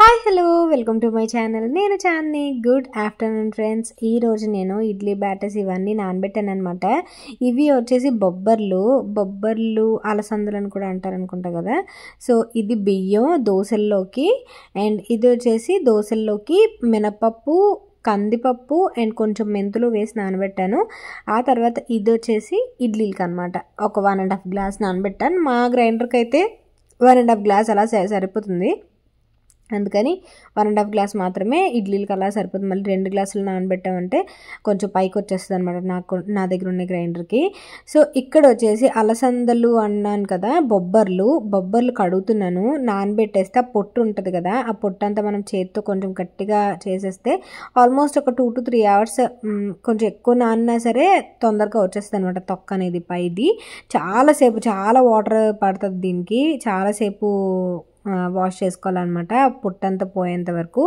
hi hello welcome to my channel నేను చాన్ని good afternoon friends ఈరోజు నేను ఇడ్లీ బ్యాటర్స్ ఇవన్నీ నానబెట్టాను అనమాట ఇవి వచ్చేసి బొబ్బర్లు బొబ్బర్లు అలసందలు అని కూడా అంటారు అనుకుంటా కదా సో ఇది బియ్యం దోశల్లోకి అండ్ ఇది వచ్చేసి దోశల్లోకి మినపప్పు కందిపప్పు అండ్ కొంచెం మెంతులు వేసి నానబెట్టాను ఆ తర్వాత ఇది వచ్చేసి ఇడ్లీలకి అనమాట ఒక వన్ అండ్ హాఫ్ గ్లాస్ నానబెట్టాను మా గ్రైండర్కి అయితే వన్ అండ్ హాఫ్ గ్లాస్ అలా సరిపోతుంది అందుకని వన్ అండ్ హాఫ్ గ్లాస్ మాత్రమే ఇడ్లీలకి అలా సరిపోతుంది మళ్ళీ రెండు గ్లాసులు నానబెట్టామంటే కొంచెం పైకి వచ్చేస్తుంది అనమాట నాకు నా దగ్గర ఉన్న గ్రైండర్కి సో ఇక్కడ వచ్చేసి అలసందలు అన్నాను కదా బొబ్బర్లు బొబ్బర్లు కడుగుతున్నాను నానబెట్టేస్తే ఆ పొట్టు ఉంటుంది కదా ఆ పొట్టు అంతా మనం చేతితో కొంచెం గట్టిగా చేసేస్తే ఆల్మోస్ట్ ఒక టూ టు త్రీ అవర్స్ కొంచెం ఎక్కువ నానినా సరే తొందరగా వచ్చేస్తుంది అనమాట తొక్క అనేది పైది చాలాసేపు చాలా వాటర్ పడుతుంది దీనికి చాలాసేపు వాష్ చేసుకోవాలన్నమాట పుట్టంతా పోయేంత వరకు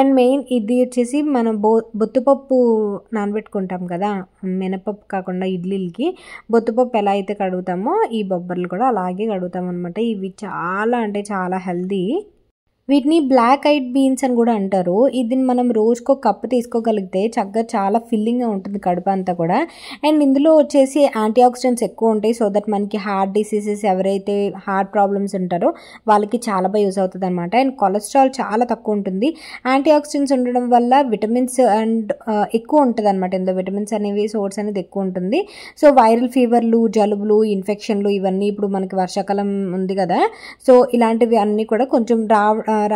అండ్ మెయిన్ ఇది వచ్చేసి మనం బొ బొత్తుపప్పు నానబెట్టుకుంటాం కదా మినపప్పు కాకుండా ఇడ్లీలకి బొత్తుపప్పు ఎలా అయితే కడుగుతామో ఈ బొబ్బర్లు కూడా అలాగే కడుగుతాం అనమాట ఇవి చాలా అంటే చాలా హెల్దీ వీటిని బ్లాక్ ఐట్ బీన్స్ అని కూడా అంటారు ఇది మనం రోజుకో కప్పు తీసుకోగలిగితే చక్కగా చాలా ఫిల్లింగ్గా ఉంటుంది కడుపు అంతా కూడా అండ్ ఇందులో వచ్చేసి యాంటీ ఆక్సిడెంట్స్ ఎక్కువ ఉంటాయి సో దట్ మనకి హార్ట్ డిసీజెస్ ఎవరైతే హార్ట్ ప్రాబ్లమ్స్ ఉంటారో వాళ్ళకి చాలా బాగా యూస్ అవుతుంది అనమాట అండ్ కొలెస్ట్రాల్ చాలా తక్కువ ఉంటుంది యాంటీ ఆక్సిడెంట్స్ ఉండడం వల్ల విటమిన్స్ అండ్ uh, ఎక్కువ ఉంటుంది అనమాట ఇందులో విటమిన్స్ అనేవి సోర్స్ అనేది ఎక్కువ ఉంటుంది సో వైరల్ ఫీవర్లు జలుబులు ఇన్ఫెక్షన్లు ఇవన్నీ ఇప్పుడు మనకి వర్షాకాలం ఉంది కదా సో ఇలాంటివి అన్నీ కూడా కొంచెం రా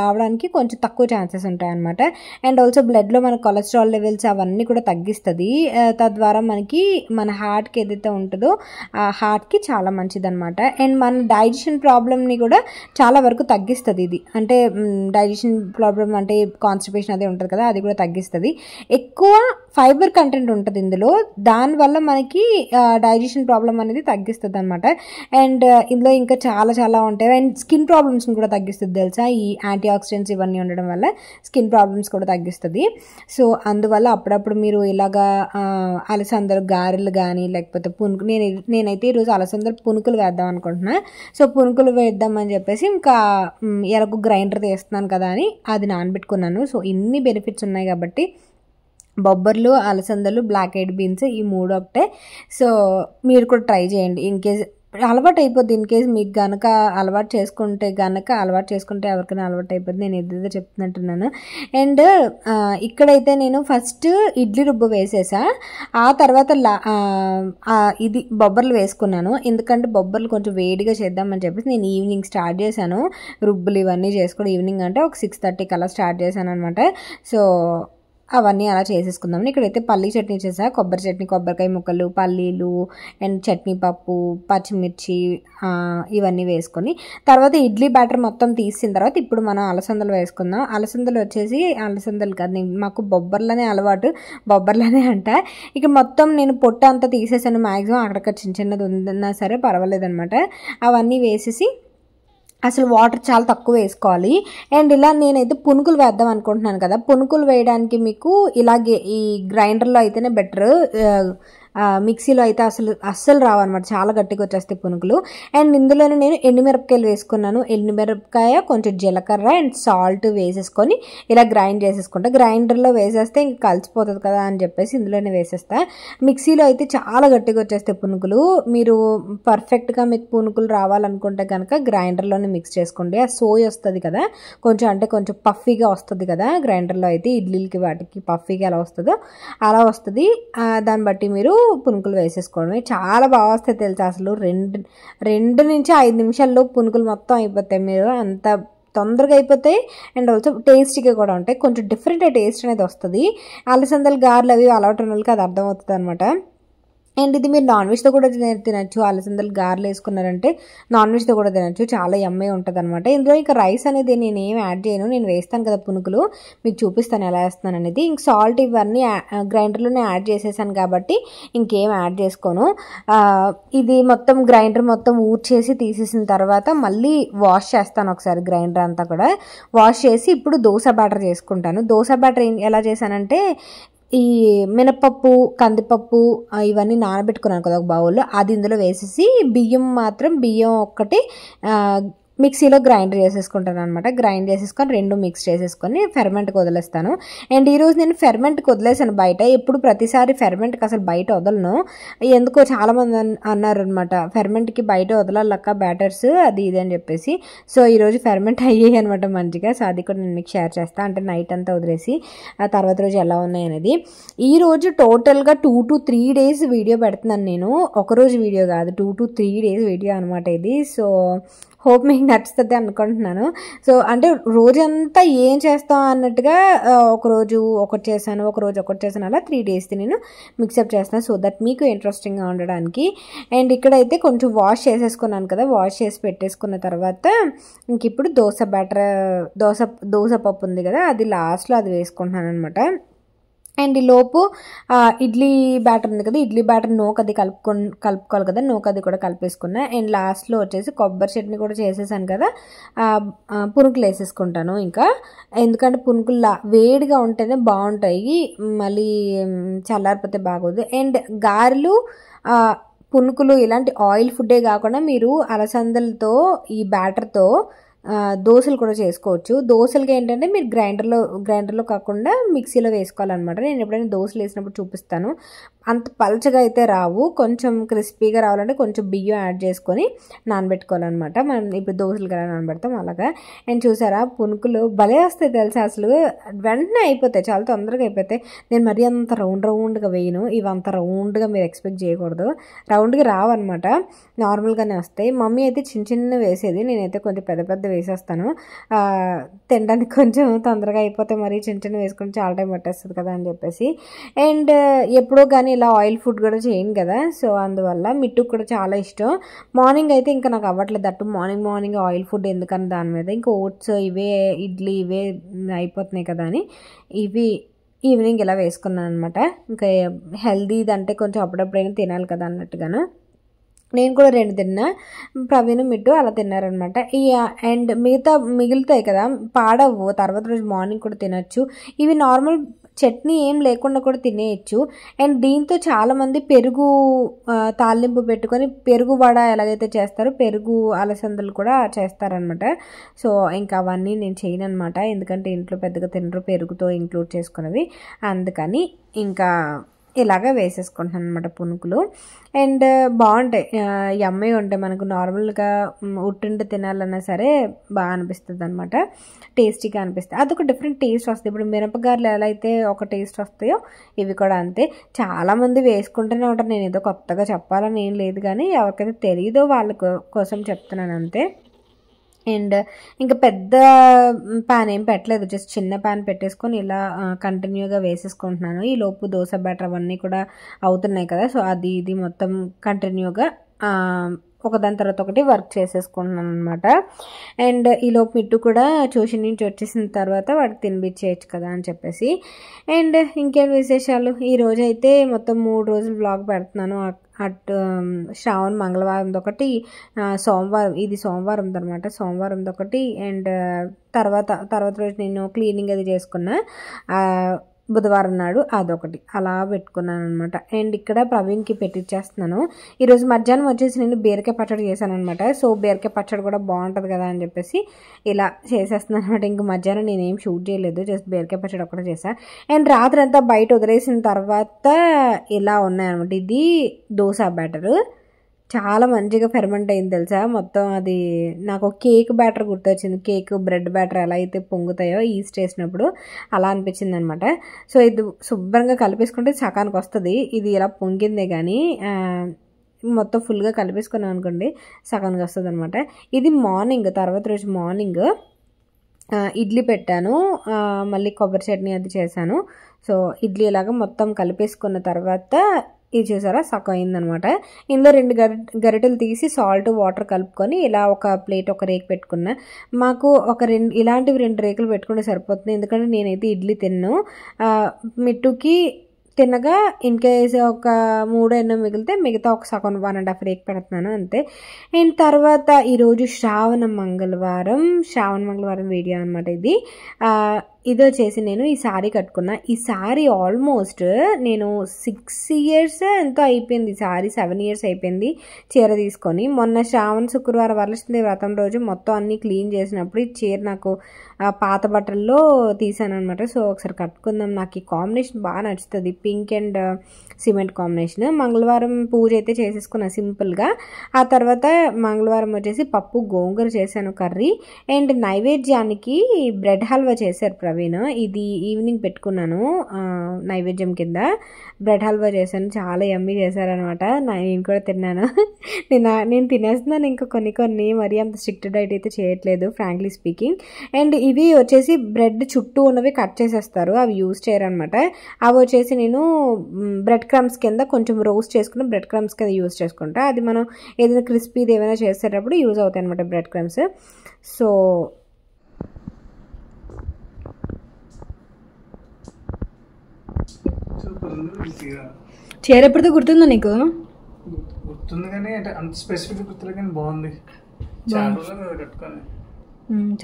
రావడానికి కొంచెం తక్కువ ఛాన్సెస్ ఉంటాయి అనమాట అండ్ ఆల్సో బ్లడ్లో మన కొలెస్ట్రాల్ లెవెల్స్ అవన్నీ కూడా తగ్గిస్తుంది తద్వారా మనకి మన హార్ట్కి ఏదైతే ఉంటుందో ఆ హార్ట్కి చాలా మంచిది అనమాట అండ్ మన డైజెషన్ ప్రాబ్లమ్ని కూడా చాలా వరకు తగ్గిస్తుంది ఇది అంటే డైజెషన్ ప్రాబ్లం అంటే కాన్స్టిపేషన్ అదే ఉంటుంది కదా అది కూడా తగ్గిస్తుంది ఎక్కువ ఫైబర్ కంటెంట్ ఉంటుంది ఇందులో దానివల్ల మనకి డైజెషన్ ప్రాబ్లం అనేది తగ్గిస్తుంది అనమాట అండ్ ఇందులో ఇంకా చాలా చాలా ఉంటాయి అండ్ స్కిన్ ప్రాబ్లమ్స్ని కూడా తగ్గిస్తుంది తెలుసా ఈ యాంటీ ఆక్సిడెంట్స్ ఇవన్నీ ఉండడం వల్ల స్కిన్ ప్రాబ్లమ్స్ కూడా తగ్గిస్తుంది సో అందువల్ల అప్పుడప్పుడు మీరు ఇలాగా అలసందలు గారెలు కానీ లేకపోతే పునుకు నేను నేనైతే ఈరోజు అలసందలు పునుకులు వేద్దాం అనుకుంటున్నా సో పునుకులు వేద్దామని చెప్పేసి ఇంకా ఎలాగో గ్రైండర్ తీస్తున్నాను కదా అని అది నానబెట్టుకున్నాను సో ఇన్ని బెనిఫిట్స్ ఉన్నాయి కాబట్టి బొబ్బర్లు అలసందలు బ్లాక్ ఎయిడ్ బీన్స్ ఈ మూడు ఒకటే సో మీరు కూడా ట్రై చేయండి ఇన్ కేస్ అలవాటు అయిపోద్ది ఇన్ కేస్ మీకు గనక అలవాటు చేసుకుంటే గనక అలవాటు చేసుకుంటే ఎవరికైనా అలవాటు అయిపోద్ది నేను ఇద్దరు చెప్తున్నట్టున్నాను అండ్ ఇక్కడైతే నేను ఫస్ట్ ఇడ్లీ రుబ్బు వేసేసా ఆ తర్వాత ఇది బొబ్బర్లు వేసుకున్నాను ఎందుకంటే బొబ్బర్లు కొంచెం వేడిగా చేద్దామని చెప్పేసి నేను ఈవినింగ్ స్టార్ట్ చేశాను రుబ్బులు ఇవన్నీ చేసుకోవడం ఈవినింగ్ అంటే ఒక సిక్స్ థర్టీకి అలా స్టార్ట్ చేశాను అనమాట సో అవన్నీ అలా చేసేసుకుందాం ఇక్కడైతే పల్లి చట్నీ చేసా కొబ్బరి చట్నీ కొబ్బరికాయ ముక్కలు పల్లీలు అండ్ చట్నీ పప్పు పచ్చిమిర్చి ఇవన్నీ వేసుకొని తర్వాత ఇడ్లీ బ్యాటర్ మొత్తం తీసిన తర్వాత ఇప్పుడు మనం అలసందలు వేసుకుందాం అలసందలు వచ్చేసి అలసందలు కాదు మాకు బొబ్బర్లనే అలవాటు బొబ్బర్లనే అంట ఇక మొత్తం నేను పొట్ట అంతా తీసేసాను మ్యాక్సిమం అక్కడక్కడ చిన్న చిన్నది ఉందన్నా సరే పర్వాలేదనమాట అవన్నీ వేసేసి అసలు వాటర్ చాలా తక్కువ వేసుకోవాలి అండ్ ఇలా నేనైతే పునుకులు వేద్దాం అనుకుంటున్నాను కదా పునుకులు వేయడానికి మీకు ఇలాగే ఈ గ్రైండర్లో అయితేనే బెటర్ మిక్సీలో అయితే అసలు అస్సలు రావన్నమాట చాలా గట్టిగా వచ్చేస్తాయి పునుకులు అండ్ ఇందులోనే నేను ఎండుమిరపకాయలు వేసుకున్నాను ఎండుమిరపకాయ కొంచెం జీలకర్ర అండ్ సాల్ట్ వేసేసుకొని ఇలా గ్రైండ్ చేసేసుకుంటా గ్రైండర్లో వేసేస్తే ఇంక కలిసిపోతుంది కదా అని చెప్పేసి ఇందులోనే వేసేస్తా మిక్సీలో అయితే చాలా గట్టిగా వచ్చేస్తాయి పునుకులు మీరు పర్ఫెక్ట్గా మీకు పునుకులు రావాలనుకుంటే కనుక గ్రైండర్లోనే మిక్స్ చేసుకోండి ఆ సోయ్ వస్తుంది కదా కొంచెం అంటే కొంచెం పఫీగా వస్తుంది కదా గ్రైండర్లో అయితే ఇడ్లీలకి వాటికి పఫీగా ఎలా వస్తుందో అలా వస్తుంది దాన్ని బట్టి మీరు పునుకులు వేసేసుకోవడమే చాలా బాగా వస్తాయి తెలుసు అసలు రెండు రెండు నుంచి ఐదు నిమిషాల్లో పునుకులు మొత్తం అయిపోతాయి మీరు అంత తొందరగా అయిపోతాయి అండ్ ఆల్సో టేస్టీగా కూడా ఉంటాయి కొంచెం డిఫరెంట్ టేస్ట్ అనేది వస్తుంది అలసందలు గారెలు అవి అలవాటు వాళ్ళకి అది అర్థమవుతుంది అనమాట అండ్ ఇది మీరు నాన్ వెజ్తో కూడా తినచ్చు అలసందలు గారెలు వేసుకున్నారంటే నాన్ వెజ్తో కూడా తినచ్చు చాలా ఎమ్మే ఉంటుంది అనమాట ఇందులో ఇంకా రైస్ అనేది నేను ఏం యాడ్ చేయను నేను వేస్తాను కదా పునుకులు మీకు చూపిస్తాను ఎలా వేస్తాను అనేది ఇంక సాల్ట్ ఇవన్నీ గ్రైండర్లోనే యాడ్ చేసేసాను కాబట్టి ఇంకేం యాడ్ చేసుకోను ఇది మొత్తం గ్రైండర్ మొత్తం ఊర్చేసి తీసేసిన తర్వాత మళ్ళీ వాష్ చేస్తాను ఒకసారి గ్రైండర్ అంతా కూడా వాష్ చేసి ఇప్పుడు దోశ బ్యాటర్ చేసుకుంటాను దోశ బ్యాటర్ ఎలా చేశానంటే ఈ మినపప్పు కందిపప్పు ఇవన్నీ నానబెట్టుకున్నాను కదా ఒక బౌల్లో అది ఇందులో వేసేసి బియ్యం మాత్రం బియ్యం ఒక్కటి మిక్సీలో గ్రైండ్ చేసేసుకుంటాను అనమాట గ్రైండ్ చేసేసుకొని రెండు మిక్స్ చేసేసుకొని ఫెర్మెంట్కి వదిలేస్తాను అండ్ ఈరోజు నేను ఫెర్మెంట్కి వదిలేసాను బయట ఎప్పుడు ప్రతిసారి ఫెర్మెంట్కి అసలు బయట వదలను ఎందుకో చాలామంది అన్నారు అనమాట ఫెర్మెంట్కి బయట వదలలక్క బ్యాటర్స్ అది ఇది అని చెప్పేసి సో ఈరోజు ఫెర్మెంట్ అయ్యాయి అనమాట మంచిగా సో అది కూడా నేను మీకు షేర్ చేస్తాను అంటే నైట్ అంతా వదిలేసి ఆ తర్వాత రోజు ఎలా ఉన్నాయి అనేది ఈరోజు టోటల్గా two to three days video పెడుతున్నాను నేను ఒకరోజు వీడియో కాదు two to three days video అనమాట ఇది సో హోప్ మీకు నచ్చుతుంది అనుకుంటున్నాను సో అంటే రోజంతా ఏం చేస్తాం అన్నట్టుగా ఒకరోజు ఒకటి చేశాను ఒకరోజు ఒకటి చేశాను అలా త్రీ డేస్ది నేను మిక్సప్ చేస్తాను సో దట్ మీకు ఇంట్రెస్టింగ్గా ఉండడానికి అండ్ ఇక్కడైతే కొంచెం వాష్ చేసేసుకున్నాను కదా వాష్ చేసి పెట్టేసుకున్న తర్వాత ఇంక ఇప్పుడు దోశ బ్యాటర్ దోశ దోశ పప్పు ఉంది కదా అది లాస్ట్లో అది వేసుకుంటున్నాను అనమాట అండ్ ఈ లోపు ఇడ్లీ బ్యాటర్ ఉంది కదా ఇడ్లీ బ్యాటర్ నోకది కలుపుకొ కలుపుకోవాలి కదా నోకది కూడా కలిపేసుకున్నా అండ్ లాస్ట్లో వచ్చేసి కొబ్బరి చట్నీ కూడా చేసేసాను కదా పునుకులు వేసేసుకుంటాను ఇంకా ఎందుకంటే పునుకులు వేడిగా ఉంటేనే బాగుంటాయి మళ్ళీ చల్లారిపోతే బాగోదు అండ్ గారెలు పునుకులు ఇలాంటి ఆయిల్ ఫుడ్డే కాకుండా మీరు అలసందలతో ఈ బ్యాటర్తో దోశలు కూడా చేసుకోవచ్చు దోశలకి ఏంటంటే మీరు గ్రైండర్లో గ్రైండర్లో కాకుండా మిక్సీలో వేసుకోవాలన్నమాట నేను ఎప్పుడైనా దోశలు వేసినప్పుడు చూపిస్తాను అంత పలచగా అయితే రావు కొంచెం క్రిస్పీగా రావాలంటే కొంచెం బియ్యం యాడ్ చేసుకొని నానబెట్టుకోవాలన్నమాట మనం ఇప్పుడు దోశలు కదా నానబెడతాం అలాగా నేను చూసారా పునుకులు భలే వస్తాయి తెలుసా అసలు వెంటనే అయిపోతాయి చాలా తొందరగా అయిపోతాయి నేను మరీ అంత రౌండ్ రౌండ్గా వేయను ఇవి అంత రౌండ్గా మీరు ఎక్స్పెక్ట్ చేయకూడదు రౌండ్గా రావన్నమాట నార్మల్గానే వస్తాయి మమ్మీ అయితే చిన్న చిన్న వేసేది నేనైతే కొంచెం పెద్ద పెద్ద వేసేస్తాను తినడానికి కొంచెం తొందరగా అయిపోతే మరి చిన్న చిన్న వేసుకుంటే చాలా టైం పట్టేస్తుంది కదా అని చెప్పేసి అండ్ ఎప్పుడో కానీ ఇలా ఆయిల్ ఫుడ్ కూడా చేయను కదా సో అందువల్ల మిట్టుకు కూడా చాలా ఇష్టం మార్నింగ్ అయితే ఇంకా నాకు అవ్వట్లేదు అటు మార్నింగ్ మార్నింగ్ ఆయిల్ ఫుడ్ ఎందుకని దాని మీద ఇంకా ఓట్స్ ఇవే ఇడ్లీ ఇవే అయిపోతున్నాయి కదా అని ఇవి ఈవినింగ్ ఇలా వేసుకున్నాను అనమాట ఇంకా హెల్దీ అంటే కొంచెం అప్పుడప్పుడైనా తినాలి కదా అన్నట్టుగాను నేను కూడా రెండు తిన్నా ప్రవీణ్ మిట్టు అలా తిన్నారనమాట ఈ అండ్ మిగతా మిగులుతాయి కదా పాడవు తర్వాత రోజు మార్నింగ్ కూడా తినచ్చు ఇవి నార్మల్ చట్నీ ఏం లేకుండా కూడా తినేయచ్చు అండ్ దీంతో చాలామంది పెరుగు తాలింపు పెట్టుకొని పెరుగు వడ ఎలాగైతే చేస్తారో పెరుగు అలసందలు కూడా చేస్తారనమాట సో ఇంకా అవన్నీ నేను చేయను అనమాట ఎందుకంటే ఇంట్లో పెద్దగా తినరు పెరుగుతో ఇంక్లూడ్ చేసుకున్నవి అందుకని ఇంకా ఇలాగ వేసేసుకుంటున్నాను అనమాట పునుకులు అండ్ బాగుంటాయి అమ్మాయి ఉంటాయి మనకు నార్మల్గా ఉట్టిండి తినాలన్నా సరే బాగా అనిపిస్తుంది అనమాట టేస్టీగా అనిపిస్తుంది అదొక డిఫరెంట్ టేస్ట్ వస్తుంది ఇప్పుడు మిరపగారులు ఎలా అయితే ఒక టేస్ట్ వస్తాయో ఇవి కూడా అంతే చాలామంది వేసుకుంటూనే ఉంటారు నేను ఏదో కొత్తగా చెప్పాలని ఏం లేదు కానీ ఎవరికైతే తెలియదో వాళ్ళ కోసం చెప్తున్నాను అంతే అండ్ ఇంకా పెద్ద ప్యాన్ ఏం పెట్టలేదు జస్ట్ చిన్న ప్యాన్ పెట్టేసుకొని ఇలా కంటిన్యూగా వేసేసుకుంటున్నాను ఈ లోపు దోశ బ్యాటర్ అవన్నీ కూడా అవుతున్నాయి కదా సో అది ఇది మొత్తం కంటిన్యూగా ఒకదాని తర్వాత ఒకటి వర్క్ చేసేసుకుంటున్నాను అనమాట అండ్ ఈలోపు మిట్టు కూడా ట్యూషన్ నుంచి వచ్చేసిన తర్వాత వాడికి తినిపించేయచ్చు కదా అని చెప్పేసి అండ్ ఇంకేం విశేషాలు ఈ రోజైతే మొత్తం మూడు రోజులు బ్లాగ్ పెడుతున్నాను అటు శ్రావణ మంగళవారం ఒకటి సోమవారం ఇది సోమవారం అనమాట సోమవారం ఒకటి అండ్ తర్వాత తర్వాత రోజు నేను క్లీనింగ్ అది చేసుకున్నా బుధవారం నాడు అదొకటి అలా పెట్టుకున్నాను అనమాట అండ్ ఇక్కడ ప్రవీణ్కి పెట్టించేస్తున్నాను ఈరోజు మధ్యాహ్నం వచ్చేసి నేను బీరకాయ పచ్చడి చేశాను అనమాట సో బీరకాయ పచ్చడి కూడా బాగుంటుంది కదా అని చెప్పేసి ఇలా చేసేస్తున్నాను అనమాట ఇంక మధ్యాహ్నం నేనేం షూట్ చేయలేదు జస్ట్ బీరకాయ పచ్చడి ఒకటే చేశాను అండ్ రాత్రి అంతా బయట వదిలేసిన తర్వాత ఇలా ఉన్నాయన్నమాట ఇది దోశ బ్యాటరు చాలా మంచిగా ఫెర్మెంట్ అయింది తెలుసా మొత్తం అది నాకు కేక్ బ్యాటర్ గుర్తొచ్చింది కేక్ బ్రెడ్ బ్యాటర్ ఎలా అయితే పొంగుతాయో ఈస్ట్ చేసినప్పుడు అలా అనిపించింది అనమాట సో ఇది శుభ్రంగా కలిపేసుకుంటే సకానికి వస్తుంది ఇది ఇలా పొంగిందే కానీ మొత్తం ఫుల్గా కలిపేసుకున్నాం అనుకోండి సకానికి వస్తుంది అనమాట ఇది మార్నింగ్ తర్వాత రోజు మార్నింగ్ ఇడ్లీ పెట్టాను మళ్ళీ కొబ్బరి చట్నీ అది చేశాను సో ఇడ్లీ ఇలాగ మొత్తం కలిపేసుకున్న తర్వాత ఇది చూసారా సగం అయిందనమాట ఇందులో రెండు గరిటెలు తీసి సాల్ట్ వాటర్ కలుపుకొని ఇలా ఒక ప్లేట్ ఒక రేకు పెట్టుకున్నా మాకు ఒక రెండు ఇలాంటివి రెండు రేకులు పెట్టుకుంటే సరిపోతుంది ఎందుకంటే నేనైతే ఇడ్లీ తిన్ను మిట్టుకి తినగా ఇన్ కేస్ ఒక మూడు ఎన్నో మిగిలితే మిగతా ఒక సగం వన్ అండ్ హాఫ్ రేక్ పెడుతున్నాను అంతే అండ్ తర్వాత ఈరోజు శ్రావణ మంగళవారం శ్రావణ మంగళవారం వీడియో అనమాట ఇది ఇది వచ్చేసి నేను ఈ శారీ కట్టుకున్నా ఈ శారీ ఆల్మోస్ట్ నేను సిక్స్ ఇయర్స్ ఎంతో అయిపోయింది శారీ సెవెన్ ఇయర్స్ అయిపోయింది చీర తీసుకొని మొన్న శ్రావణ శుక్రవారం వరలక్ష్మి వ్రతం రోజు మొత్తం అన్నీ క్లీన్ చేసినప్పుడు ఈ చీర నాకు పాత బట్టల్లో తీసాను అనమాట సో ఒకసారి కట్టుకుందాం నాకు ఈ కాంబినేషన్ బాగా నచ్చుతుంది పింక్ అండ్ సిమెంట్ కాంబినేషన్ మంగళవారం పూజ అయితే చేసేసుకున్నా సింపుల్గా ఆ తర్వాత మంగళవారం వచ్చేసి పప్పు గోంగూర చేశాను కర్రీ అండ్ నైవేద్యానికి బ్రెడ్ హల్వా చేశారు ప్రవీణ్ ఇది ఈవినింగ్ పెట్టుకున్నాను నైవేద్యం కింద బ్రెడ్ హల్వా చేశాను చాలా ఎమ్మి చేశారనమాట నేను కూడా తిన్నాను నేను నేను తినేస్తున్నాను ఇంకా కొన్ని కొన్ని మరీ అంత స్ట్రిక్ట్ డైట్ అయితే చేయట్లేదు ఫ్రాంక్లీ స్పీకింగ్ అండ్ ఇవి వచ్చేసి బ్రెడ్ చుట్టూ ఉన్నవి కట్ చేసేస్తారు అవి యూజ్ అనమాట అవి వచ్చేసి నేను బ్రెడ్ క్రమ్స్ కింద కొంచెం రోస్ట్ చేసుకుని బ్రెడ్ క్రమ్స్ కింద యూజ్ చేసుకుంటా అది మనం ఏదైనా క్రిస్పీది ఏమైనా చేసేటప్పుడు యూజ్ అవుతాయి అనమాట బ్రెడ్ క్రమ్స్ సో చీర ఎప్పుడుతో గుర్తుందా నీకు గుర్తుంది కానీ అంటే అంత స్పెసిఫిక్ గుర్తులే కానీ బాగుంది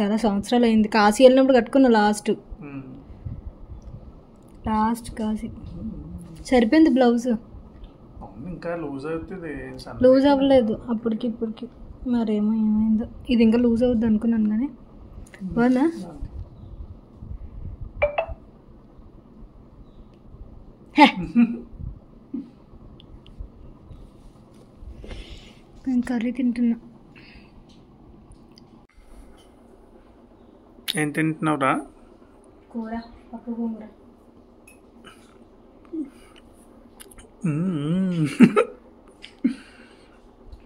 చాలా సంవత్సరాలు అయింది కాశీ వెళ్ళినప్పుడు కట్టుకున్నా లాస్ట్ లాస్ట్ కాశీ సరిపోయింది బ్లౌజ్ ఇంకా లూజ్ అవుతుంది లూజ్ అవ్వలేదు అప్పటికి ఇప్పటికి మరేమో ఏమైందో ఇది ఇంకా లూజ్ అవుద్ది అనుకున్నాను కానీ బాగుందా నేను కర్రీ తింటున్నా ఏం తింటున్నావురా కూర పప్పు కూర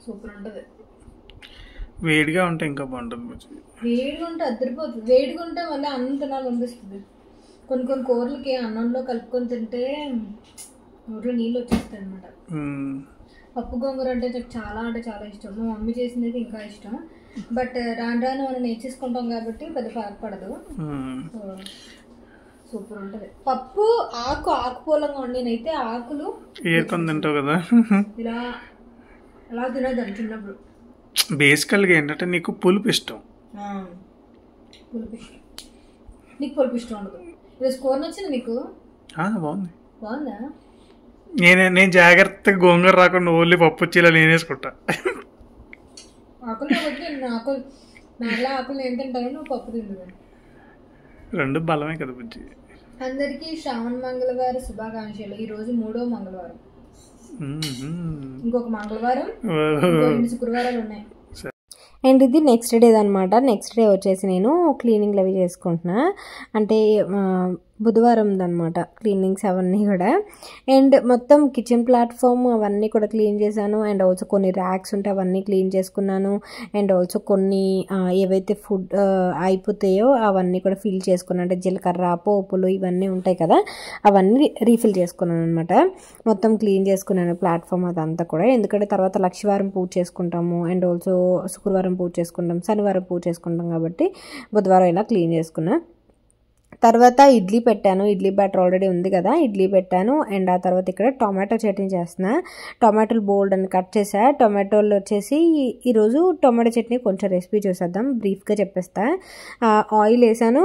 సూపర్ ఉంటుంది వేడిగా ఉంటే ఇంకా బాగుంటుంది వేడిగా ఉంటే అద్దరిపోతుంది వేడిగా ఉంటే మళ్ళీ అంత నాలుగు అనిపిస్తుంది కొన్ని కొన్ని కూరలకి అన్నంలో కలుపుకొని తింటే నోట్లో నీళ్ళు వచ్చేస్తాయి అనమాట పప్పు గోంగూర అంటే నాకు చాలా అంటే చాలా ఇష్టం మా మమ్మీ చేసింది అయితే ఇంకా ఇష్టం బట్ రాను రాను మనం నేర్చేసుకుంటాం కాబట్టి పెద్ద పడదు సూపర్ ఉంటుంది పప్పు ఆకు ఆకు ఉండి నేనైతే ఆకులు తింటావు కదా ఇలా అలా తినదని చిన్నప్పుడు బేసికల్గా ఏంటంటే నీకు పులుపు ఇష్టం పులుపు ఇష్టం నీకు పులుపు ఇష్టం ఉండదు స్కోర్ నచ్చింది మీకు బాగుంది బాగుందా నేను నేను జాగ్రత్తగా గోంగూర రాకుండా ఓన్లీ పప్పు చీల నేనేసుకుంటా ఆకులు వద్దు నాకు నాలా ఆకులు నేను తింటాను నువ్వు పప్పు తింటున్నా రెండు బలమే కదా బుజ్జి అందరికీ శ్రావణ మంగళవారం శుభాకాంక్షలు ఈ రోజు మూడో మంగళవారం ఇంకొక మంగళవారం శుక్రవారాలు ఉన్నాయి అండ్ ఇది నెక్స్ట్ డేది అనమాట నెక్స్ట్ డే వచ్చేసి నేను క్లీనింగ్లు అవి చేసుకుంటున్నా అంటే బుధవారం అనమాట క్లీనింగ్స్ అవన్నీ కూడా అండ్ మొత్తం కిచెన్ ప్లాట్ఫామ్ అవన్నీ కూడా క్లీన్ చేశాను అండ్ ఆల్సో కొన్ని ర్యాక్స్ ఉంటే అవన్నీ క్లీన్ చేసుకున్నాను అండ్ ఆల్సో కొన్ని ఏవైతే ఫుడ్ అయిపోతాయో అవన్నీ కూడా ఫిల్ చేసుకున్నాను అంటే జీలకర్ర పోపులు ఇవన్నీ ఉంటాయి కదా అవన్నీ రీఫిల్ చేసుకున్నాను అనమాట మొత్తం క్లీన్ చేసుకున్నాను ప్లాట్ఫామ్ అదంతా కూడా ఎందుకంటే తర్వాత లక్షవారం పూజ చేసుకుంటాము అండ్ ఆల్సో శుక్రవారం పూజ చేసుకుంటాం శనివారం పూజ చేసుకుంటాం కాబట్టి బుధవారం ఇలా క్లీన్ చేసుకున్నాను తర్వాత ఇడ్లీ పెట్టాను ఇడ్లీ బ్యాటర్ ఆల్రెడీ ఉంది కదా ఇడ్లీ పెట్టాను అండ్ ఆ తర్వాత ఇక్కడ టొమాటో చట్నీ చేస్తున్నా టొమాటోలు బోల్డ్ అని కట్ చేసా టొమాటోలు వచ్చేసి ఈరోజు టొమాటో చట్నీ కొంచెం రెసిపీ చూసేద్దాం బ్రీఫ్గా చెప్పేస్తా ఆయిల్ వేసాను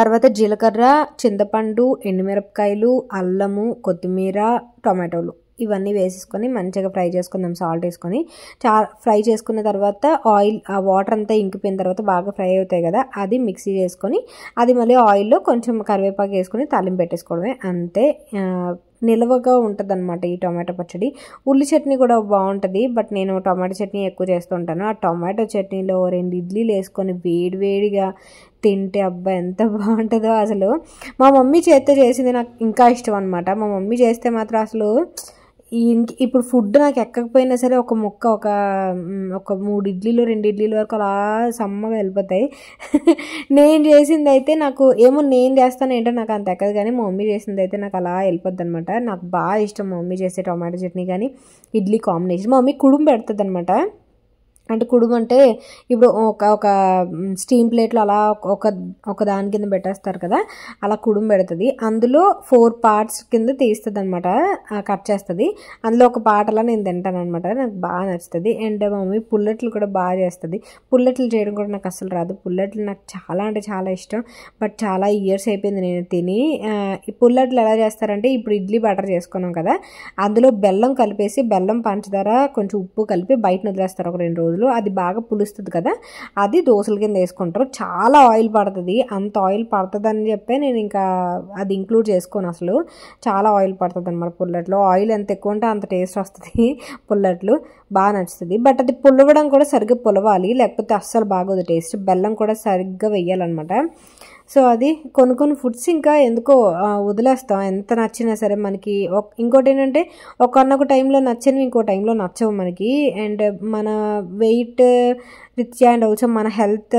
తర్వాత జీలకర్ర చింతపండు ఎండుమిరపకాయలు అల్లము కొత్తిమీర టొమాటోలు ఇవన్నీ వేసేసుకొని మంచిగా ఫ్రై చేసుకుందాం సాల్ట్ వేసుకొని చా ఫ్రై చేసుకున్న తర్వాత ఆయిల్ ఆ వాటర్ అంతా ఇంకిపోయిన తర్వాత బాగా ఫ్రై అవుతాయి కదా అది మిక్సీ చేసుకొని అది మళ్ళీ ఆయిల్లో కొంచెం కరివేపాకు వేసుకొని తాలింపు పెట్టేసుకోవడమే అంతే నిల్వగా ఉంటుంది అనమాట ఈ టొమాటో పచ్చడి ఉల్లి చట్నీ కూడా బాగుంటుంది బట్ నేను టొమాటో చట్నీ ఎక్కువ చేస్తూ ఉంటాను ఆ టొమాటో చట్నీలో రెండు ఇడ్లీలు వేసుకొని వేడివేడిగా తింటే అబ్బా ఎంత బాగుంటుందో అసలు మా మమ్మీ చేత్తో చేసింది నాకు ఇంకా ఇష్టం అనమాట మా మమ్మీ చేస్తే మాత్రం అసలు ఇప్పుడు ఫుడ్ నాకు ఎక్కకపోయినా సరే ఒక ముక్క ఒక ఒక మూడు ఇడ్లీలు రెండు ఇడ్లీల వరకు అలా సమ్మగా వెళ్ళిపోతాయి నేను చేసింది అయితే నాకు ఏమో నేను చేస్తాను ఏంటో నాకు అంత ఎక్కదు కానీ మా మమ్మీ చేసింది అయితే నాకు అలా వెళ్ళిపోద్ది అనమాట నాకు బాగా ఇష్టం మా మమ్మీ చేసే టొమాటో చట్నీ కానీ ఇడ్లీ కాంబినేషన్ మా మమ్మీ కుడుం పెడుతుంది అనమాట అంటే కుడుము అంటే ఇప్పుడు ఒక ఒక స్టీమ్ ప్లేట్లో అలా ఒక ఒక దాని కింద పెట్టేస్తారు కదా అలా కుడుము పెడుతుంది అందులో ఫోర్ పార్ట్స్ కింద తీస్తుంది అనమాట కట్ చేస్తుంది అందులో ఒక పాట అలా నేను తింటాను అనమాట నాకు బాగా నచ్చుతుంది అండ్ మమ్మీ పుల్లెట్లు కూడా బాగా చేస్తుంది పుల్లెట్లు చేయడం కూడా నాకు అసలు రాదు పుల్లెట్లు నాకు చాలా అంటే చాలా ఇష్టం బట్ చాలా ఇయర్స్ అయిపోయింది నేను తిని ఈ పుల్లెట్లు ఎలా చేస్తారంటే ఇప్పుడు ఇడ్లీ బటర్ చేసుకున్నాం కదా అందులో బెల్లం కలిపేసి బెల్లం పంచదార కొంచెం ఉప్పు కలిపి బయట వదిలేస్తారు ఒక రెండు రోజులు బదులు అది బాగా పులుస్తుంది కదా అది దోశల కింద వేసుకుంటారు చాలా ఆయిల్ పడుతుంది అంత ఆయిల్ అని చెప్పే నేను ఇంకా అది ఇంక్లూడ్ చేసుకోను అసలు చాలా ఆయిల్ పడుతుంది అనమాట పుల్లట్లో ఆయిల్ ఎంత ఎక్కువ ఉంటే అంత టేస్ట్ వస్తుంది పుల్లట్లు బాగా నచ్చుతుంది బట్ అది పులవడం కూడా సరిగ్గా పులవాలి లేకపోతే అస్సలు బాగోదు టేస్ట్ బెల్లం కూడా సరిగ్గా వెయ్యాలన్నమాట సో అది కొన్ని కొన్ని ఫుడ్స్ ఇంకా ఎందుకో వదిలేస్తాం ఎంత నచ్చినా సరే మనకి ఇంకోటి ఏంటంటే ఒకనొక టైంలో నచ్చినవి ఇంకో టైంలో నచ్చవు మనకి అండ్ మన వెయిట్ రీత్యా అండ్ ఆల్సో మన హెల్త్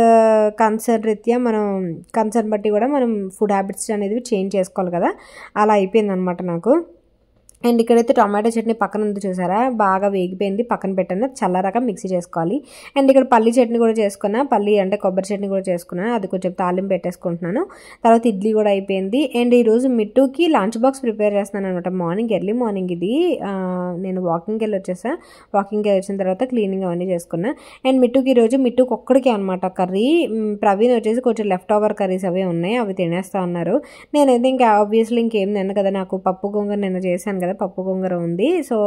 కన్సర్న్ రీత్యా మనం కన్సర్న్ బట్టి కూడా మనం ఫుడ్ హ్యాబిట్స్ అనేది చేంజ్ చేసుకోవాలి కదా అలా అయిపోయింది అనమాట నాకు అండ్ ఇక్కడైతే టమాటో చట్నీ పక్కన ఉంది చూసారా బాగా వేగిపోయింది పక్కన పెట్టాను చల్లరగా మిక్సీ చేసుకోవాలి అండ్ ఇక్కడ పల్లి చట్నీ కూడా చేసుకున్నా పల్లి అంటే కొబ్బరి చట్నీ కూడా చేసుకున్నాను అది కొంచెం తాలింపు పెట్టేసుకుంటున్నాను తర్వాత ఇడ్లీ కూడా అయిపోయింది అండ్ ఈరోజు మిట్టుకి లంచ్ బాక్స్ ప్రిపేర్ చేస్తున్నాను అనమాట మార్నింగ్ ఎర్లీ మార్నింగ్ ఇది నేను వాకింగ్కి వెళ్ళి వచ్చేసా వాకింగ్కి వెళ్ళి వచ్చిన తర్వాత క్లీనింగ్ అవన్నీ చేసుకున్నా అండ్ మిట్టుకి ఈరోజు మిట్టుకి ఒక్కడికే అనమాట కర్రీ ప్రవీణ్ వచ్చేసి కొంచెం లెఫ్ట్ ఓవర్ కర్రీస్ అవి ఉన్నాయి అవి తినేస్తా ఉన్నారు నేనైతే ఇంకా ఆబ్వియస్లీ ఇంకేం నిన్న కదా నాకు పప్పు గొంగ నిన్న చేశాను కదా పప్పు గొంగర ఉంది సో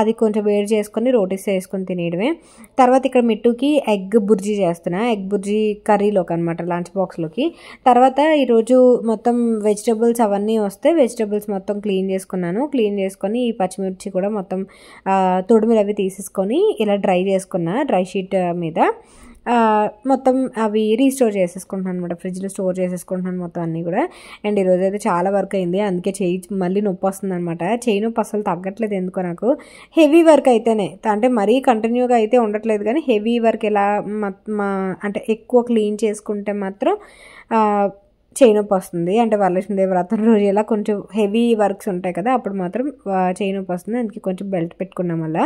అది కొంచెం వేడి చేసుకొని రోటీస్ వేసుకొని తినేయడమే తర్వాత ఇక్కడ మిట్టుకి ఎగ్ బుర్జీ చేస్తున్నా ఎగ్ బుర్జీ కర్రీలోకి అనమాట లంచ్ బాక్స్లోకి తర్వాత ఈరోజు మొత్తం వెజిటబుల్స్ అవన్నీ వస్తే వెజిటబుల్స్ మొత్తం క్లీన్ చేసుకున్నాను క్లీన్ చేసుకొని ఈ పచ్చిమిర్చి కూడా మొత్తం తొడిమిలు అవి తీసేసుకొని ఇలా డ్రై చేసుకున్నా డ్రై షీట్ మీద మొత్తం అవి రీస్టోర్ చేసేసుకుంటున్నాను అనమాట ఫ్రిడ్జ్లో స్టోర్ చేసేసుకుంటున్నాను మొత్తం అన్నీ కూడా అండ్ ఈరోజు అయితే చాలా వర్క్ అయింది అందుకే చేయి మళ్ళీ నొప్పి వస్తుంది అనమాట చేయి నొప్పి అసలు తగ్గట్లేదు ఎందుకో నాకు హెవీ వర్క్ అయితేనే అంటే మరీ కంటిన్యూగా అయితే ఉండట్లేదు కానీ హెవీ వర్క్ ఎలా మా అంటే ఎక్కువ క్లీన్ చేసుకుంటే మాత్రం చేయి నొప్పి వస్తుంది అంటే వరలక్ష్మీదేవి వ్రతం రోజు ఇలా కొంచెం హెవీ వర్క్స్ ఉంటాయి కదా అప్పుడు మాత్రం చేయి నొప్పి వస్తుంది అందుకే కొంచెం బెల్ట్ పెట్టుకున్నాం అలా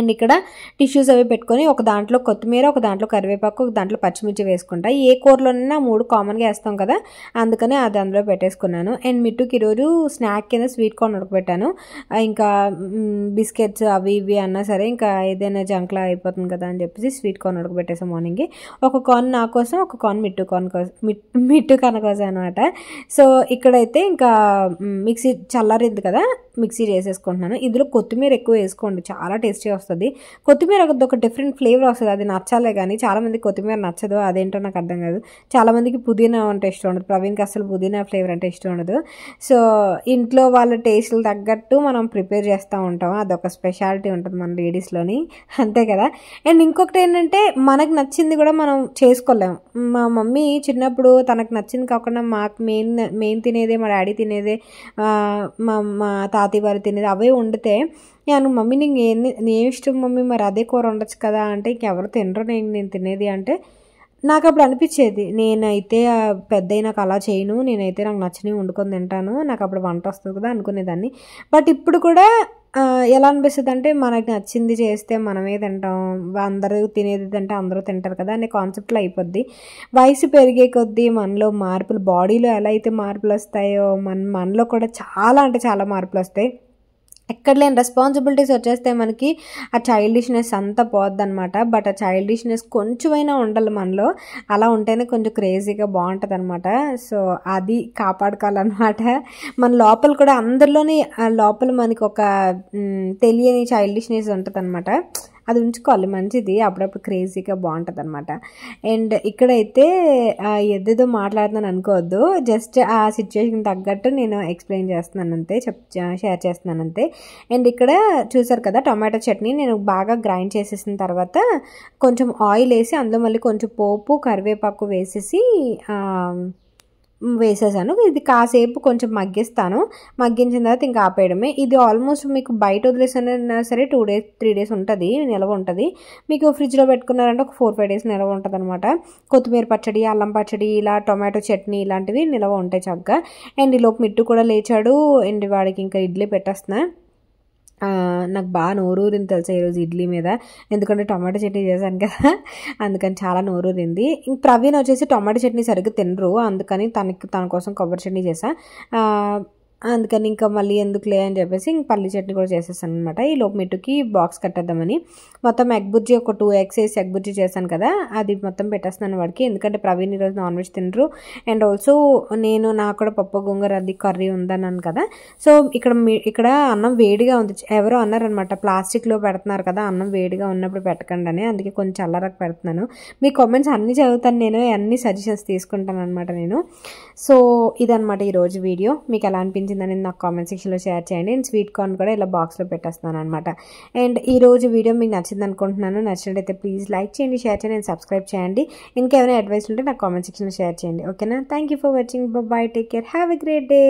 అండ్ ఇక్కడ టిష్యూస్ అవి పెట్టుకొని ఒక దాంట్లో కొత్తిమీర ఒక దాంట్లో కరివేపాకు ఒక దాంట్లో పచ్చిమిర్చి వేసుకుంటా ఏ కూరలోనైనా మూడు కామన్గా వేస్తాం కదా అందుకనే అది అందులో పెట్టేసుకున్నాను అండ్ మిట్టుకి ఈరోజు స్నాక్ కింద స్వీట్ కార్న్ ఉడకబెట్టాను ఇంకా బిస్కెట్స్ అవి ఇవి అన్నా సరే ఇంకా ఏదైనా జంక్లా అయిపోతుంది కదా అని చెప్పేసి స్వీట్ కార్న్ ఉడకబెట్టేసాం మార్నింగ్కి ఒక కార్న్ నా కోసం ఒక కార్న్ మిట్టు కార్న్ కోసం మిట్టు కన్న కోసం అనమాట సో ఇక్కడైతే ఇంకా మిక్సీ చల్లారింది కదా మిక్సీ చేసేసుకుంటున్నాను ఇందులో కొత్తిమీర ఎక్కువ వేసుకోండి చాలా టేస్టీ వస్తుంది వస్తుంది కొత్తిమీర ఒక డిఫరెంట్ ఫ్లేవర్ వస్తుంది అది నచ్చాలే కానీ చాలామంది కొత్తిమీర నచ్చదు అదేంటో నాకు అర్థం కాదు చాలామందికి పుదీనా అంటే ఇష్టం ఉండదు ప్రవీణ్కి అసలు పుదీనా ఫ్లేవర్ అంటే ఇష్టం ఉండదు సో ఇంట్లో వాళ్ళ టేస్ట్లు తగ్గట్టు మనం ప్రిపేర్ చేస్తూ ఉంటాం అదొక స్పెషాలిటీ ఉంటుంది మన లేడీస్లోని అంతే కదా అండ్ ఇంకొకటి ఏంటంటే మనకు నచ్చింది కూడా మనం చేసుకోలేము మా మమ్మీ చిన్నప్పుడు తనకు నచ్చింది కాకుండా మాకు మెయిన్ మెయిన్ తినేదే మా డాడీ తినేదే మా మా తాతయ్య వారు తినేది అవే వండితే నేను మమ్మీ నీకు ఏం నీ ఇష్టం మమ్మీ మరి అదే కూర ఉండొచ్చు కదా అంటే ఇంకెవరు తినరు నేను నేను తినేది అంటే నాకు అప్పుడు అనిపించేది నేనైతే పెద్ద నాకు అలా చేయను నేనైతే నాకు నచ్చినవి వండుకొని తింటాను నాకు అప్పుడు వంట వస్తుంది కదా అనుకునేదాన్ని బట్ ఇప్పుడు కూడా ఎలా అనిపిస్తుంది అంటే మనకి నచ్చింది చేస్తే మనమే తింటాం అందరూ తినేది తింటే అందరూ తింటారు కదా అనే కాన్సెప్ట్లో అయిపోద్ది వయసు పెరిగే కొద్దీ మనలో మార్పులు బాడీలో ఎలా అయితే మార్పులు వస్తాయో మన మనలో కూడా చాలా అంటే చాలా మార్పులు వస్తాయి ఎక్కడ లేని రెస్పాన్సిబిలిటీస్ వచ్చేస్తే మనకి ఆ చైల్డిష్నెస్ అంతా పోద్ది అనమాట బట్ ఆ చైల్డిష్నెస్ కొంచెమైనా ఉండాలి మనలో అలా ఉంటేనే కొంచెం క్రేజీగా బాగుంటుంది అనమాట సో అది కాపాడుకోవాలన్నమాట మన లోపల కూడా అందరిలోని లోపల మనకి ఒక తెలియని చైల్డిష్నెస్ ఉంటుంది అనమాట అది ఉంచుకోవాలి మంచిది అప్పుడప్పుడు క్రేజీగా బాగుంటుంది అనమాట అండ్ ఇక్కడైతే ఎద్దేదో మాట్లాడుతున్నాను అనుకోవద్దు జస్ట్ ఆ సిచ్యువేషన్ తగ్గట్టు నేను ఎక్స్ప్లెయిన్ చేస్తున్నాను అంతే చెప్ షేర్ చేస్తున్నాను అంతే అండ్ ఇక్కడ చూసారు కదా టొమాటో చట్నీ నేను బాగా గ్రైండ్ చేసేసిన తర్వాత కొంచెం ఆయిల్ వేసి అందులో మళ్ళీ కొంచెం పోపు కరివేపాకు వేసేసి వేసేసాను ఇది కాసేపు కొంచెం మగ్గిస్తాను మగ్గించిన తర్వాత ఇంకా ఆపేయడమే ఇది ఆల్మోస్ట్ మీకు బయట వదిలేసినా సరే టూ డేస్ త్రీ డేస్ ఉంటుంది నిల్వ ఉంటుంది మీకు ఫ్రిడ్జ్లో పెట్టుకున్నారంటే ఒక ఫోర్ ఫైవ్ డేస్ నిల్వ ఉంటుంది అనమాట కొత్తిమీర పచ్చడి అల్లం పచ్చడి ఇలా టొమాటో చట్నీ ఇలాంటివి నిల్వ ఉంటాయి చక్కగా అండ్ ఈలోపు మిట్టు కూడా లేచాడు అండ్ వాడికి ఇంకా ఇడ్లీ పెట్టేస్తున్నాను నాకు బాగా నోరూరింది తెలుసా ఈరోజు ఇడ్లీ మీద ఎందుకంటే టమాటో చట్నీ చేశాను కదా అందుకని చాలా నోరూరింది ప్రవీణ్ వచ్చేసి టమాటో చట్నీ సరిగ్గా తినరు అందుకని తనకి తన కోసం కొబ్బరి చట్నీ చేశాను అందుకని ఇంకా మళ్ళీ ఎందుకులే అని చెప్పేసి ఇంక పల్లి చట్నీ కూడా చేసేసాను అనమాట ఈ లోపు మిట్టుకి బాక్స్ కట్టేద్దామని మొత్తం ఎగ్ బుర్జీ ఒక టూ ఎగ్స్ వేసి ఎగ్ బుర్జీ చేశాను కదా అది మొత్తం పెట్టేస్తున్నాను వాడికి ఎందుకంటే ప్రవీణ్ ఈరోజు నాన్ వెజ్ తినరు అండ్ ఆల్సో నేను నాకు కూడా పప్పు గోంగూర అది కర్రీ ఉందన్నాను కదా సో ఇక్కడ ఇక్కడ అన్నం వేడిగా ఉంది ఎవరో అన్నారనమాట ప్లాస్టిక్లో పెడుతున్నారు కదా అన్నం వేడిగా ఉన్నప్పుడు పెట్టకండి అని అందుకే కొంచెం చల్లరకు పెడుతున్నాను మీ కామెంట్స్ అన్నీ చదువుతాను నేను అన్ని సజెషన్స్ తీసుకుంటాను అనమాట నేను సో ఇదనమాట ఈరోజు వీడియో మీకు ఎలా అనిపించింది నచ్చిందనేది నాకు కామెంట్ సెక్షన్లో షేర్ చేయండి అండ్ స్వీట్ కార్న్ కూడా ఇలా బాక్స్లో పెట్టేస్తున్నాను అనమాట అండ్ ఈ రోజు వీడియో మీకు నచ్చింది అనుకుంటున్నాను నచ్చినట్టయితే ప్లీజ్ లైక్ చేయండి షేర్ చేయండి అండ్ సబ్స్క్రైబ్ చేయండి ఇంకేమైనా అడ్వైస్ ఉంటే నాకు కామెంట్ సెక్షన్లో షేర్ చేయండి ఓకేనా thank for watching bye take care have a great day